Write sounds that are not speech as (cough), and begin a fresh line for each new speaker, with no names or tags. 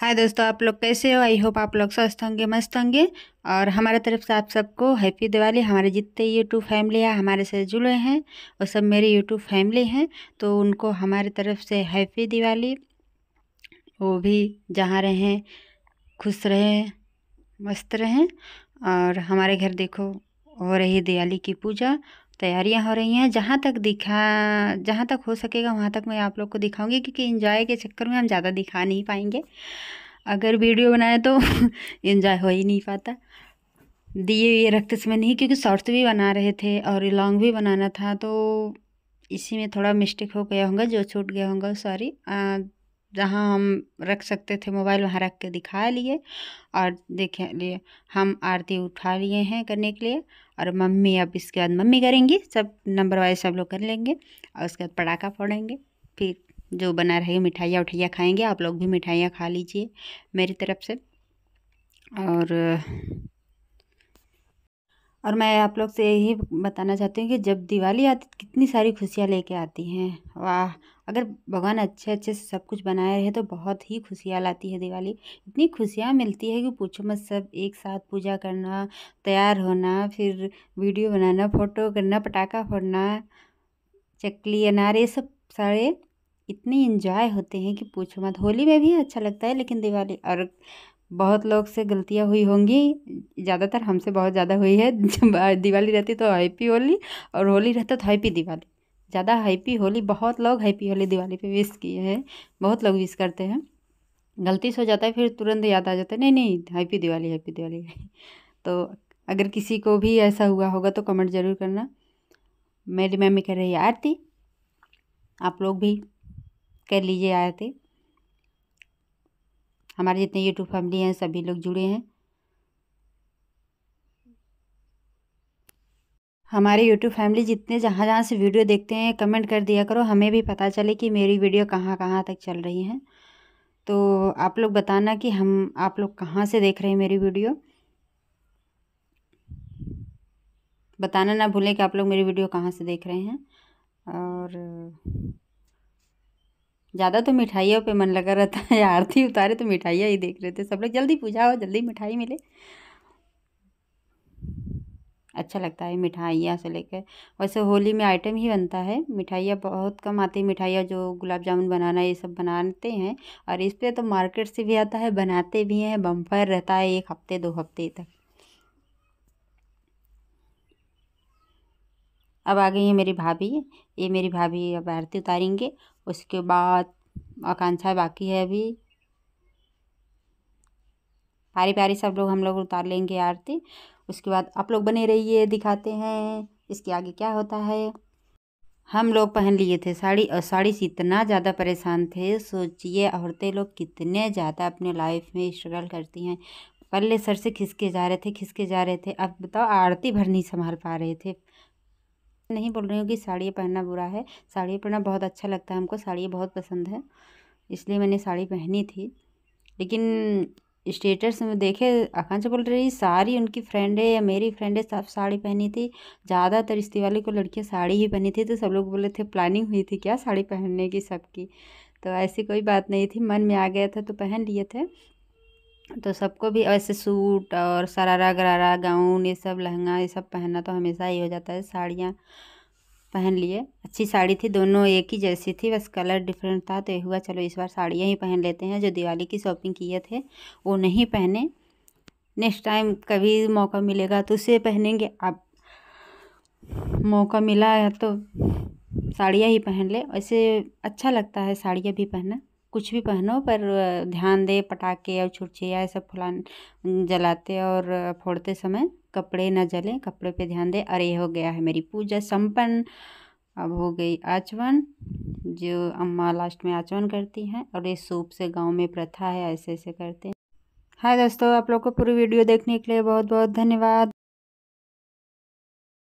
हाय दोस्तों आप लोग कैसे हो आई होप आप लोग स्वस्थ होंगे मस्त होंगे और हमारे तरफ से आप सबको हैप्पी दिवाली हमारे जितने यूट्यूब फैमिली है हमारे से जुड़े हैं वो सब मेरी यूट्यूब फैमिली हैं तो उनको हमारे तरफ से हैप्पी दिवाली वो भी जहाँ रहें खुश रहें मस्त रहें और हमारे घर देखो हो रही दिवाली की पूजा तैयारियां हो रही हैं जहाँ तक दिखा जहाँ तक हो सकेगा वहाँ तक मैं आप लोग को दिखाऊंगी क्योंकि इन्जॉय के चक्कर में हम ज़्यादा दिखा नहीं पाएंगे अगर वीडियो बनाए तो इन्जॉय (laughs) हो ही नहीं पाता दिए ये रखते समय नहीं क्योंकि शॉर्ट्स भी बना रहे थे और लॉन्ग भी बनाना था तो इसी में थोड़ा मिस्टेक हो गया होगा जो छूट गया होगा सॉरी जहाँ हम रख सकते थे मोबाइल वहाँ रख के दिखा लिए और देख लिए हम आरती उठा लिए हैं करने के लिए और मम्मी अब इसके बाद मम्मी करेंगी सब नंबर वाइज सब लोग कर लेंगे और उसके बाद पटाखा फोड़ेंगे फिर जो बना रहे मिठाइयाँ उठाइयाँ खाएंगे आप लोग भी मिठाइयाँ खा लीजिए मेरी तरफ से और और मैं आप लोग से यही बताना चाहती हूँ कि जब दिवाली आती कितनी सारी खुशियाँ लेके आती हैं वाह अगर भगवान अच्छे अच्छे से सब कुछ बनाए रहे तो बहुत ही खुशियाँ लाती है दिवाली इतनी खुशियाँ मिलती है कि पूछो मत सब एक साथ पूजा करना तैयार होना फिर वीडियो बनाना फ़ोटो करना पटाखा फोड़ना चकली अनार ये सब सारे इतने इन्जॉय होते हैं कि पूछो मत होली में भी अच्छा लगता है लेकिन दिवाली और बहुत लोग से गलतियाँ हुई होंगी ज़्यादातर हमसे बहुत ज़्यादा हुई है (laughs) दिवाली रहती तो हैप्पी होली और होली रहता तो हैप्पी दिवाली ज़्यादा हैप्पी होली बहुत लोग हैप्पी होली दिवाली पे विश किए हैं बहुत लोग विश करते हैं गलती से हो जाता है फिर तुरंत याद आ जाता है नहीं नहीं हैप्पी दिवाली हैप्पी दिवाली (laughs) तो अगर किसी को भी ऐसा हुआ होगा तो कमेंट ज़रूर करना मेरी मम्मी कह रही है आरती आप लोग भी कर लीजिए आरती हमारे जितने यूट्यूब फैमिली हैं सभी लोग जुड़े हैं हमारे यूट्यूब फैमिली जितने जहाँ जहाँ से वीडियो देखते हैं कमेंट कर दिया करो हमें भी पता चले कि मेरी वीडियो कहाँ कहाँ तक चल रही है तो आप लोग बताना कि हम आप लोग कहाँ से देख रहे हैं मेरी वीडियो बताना ना भूलें कि आप लोग मेरी वीडियो कहाँ से देख रहे हैं और ज़्यादा तो मिठाइयों पे मन लगा रहता है आरती उतारे तो मिठाइयाँ ही देख रहे थे सब लोग जल्दी पूजा हो जल्दी मिठाई मिले अच्छा लगता है मिठाइयाँ से लेकर वैसे होली में आइटम ही बनता है मिठाइयाँ बहुत कम आती है मिठाइयाँ जो गुलाब जामुन बनाना ये सब बनाते हैं और इस पर तो मार्केट से भी आता है बनाते भी हैं बम्फर रहता है एक हफ्ते दो हफ्ते तक अब आ गई है मेरी भाभी ये मेरी भाभी अब आरती उतारेंगे उसके बाद आकांक्षा बाकी है अभी प्यारी प्यारी सब लोग हम लोग उतार लेंगे आरती उसके बाद आप लोग बने रहिए दिखाते हैं इसके आगे क्या होता है हम लोग पहन लिए थे साड़ी और साड़ी से इतना ज़्यादा परेशान थे सोचिए औरतें लोग कितने ज़्यादा अपने लाइफ में स्ट्रगल करती हैं पल्ले सर से खिसके जा रहे थे खिसके जा रहे थे अब बताओ आरती भर नहीं संभाल पा रहे थे नहीं बोल रही हूँ कि साड़ी पहनना बुरा है साड़ी पहनना बहुत अच्छा लगता है हमको साड़ी बहुत पसंद है इसलिए मैंने साड़ी पहनी थी लेकिन स्टेटस में देखे आकांक्षा बोल रही सारी उनकी फ्रेंड है या मेरी फ्रेंड है सब साड़ी पहनी थी ज़्यादातर रिश्ते वाले को लड़कियाँ साड़ी ही पहनी थी तो सब लोग बोले थे प्लानिंग हुई थी क्या साड़ी पहनने की सबकी तो ऐसी कोई बात नहीं थी मन में आ गया था तो पहन लिए थे तो सबको भी वैसे सूट और शरारा गरारा गाउन ये सब लहंगा ये सब पहनना तो हमेशा ही हो जाता है साड़ियाँ पहन लिए अच्छी साड़ी थी दोनों एक ही जैसी थी बस कलर डिफरेंट था तो ये हुआ चलो इस बार साड़ियाँ ही पहन लेते हैं जो दिवाली की शॉपिंग किए थे वो नहीं पहने नेक्स्ट टाइम कभी मौका मिलेगा तो उसे पहनेंगे आप मौका मिला तो साड़ियाँ ही पहन ले वैसे अच्छा लगता है साड़ियाँ भी पहनना कुछ भी पहनो पर ध्यान दे पटाखे और छुरछुरिया ये सब फुलान जलाते और फोड़ते समय कपड़े ना जलें कपड़े पे ध्यान दें अरे हो गया है मेरी पूजा संपन्न अब हो गई आचमन जो अम्मा लास्ट में आचमन करती हैं और ये सूप से गांव में प्रथा है ऐसे ऐसे करते हैं हाय दोस्तों आप लोग को पूरी वीडियो देखने के लिए बहुत बहुत धन्यवाद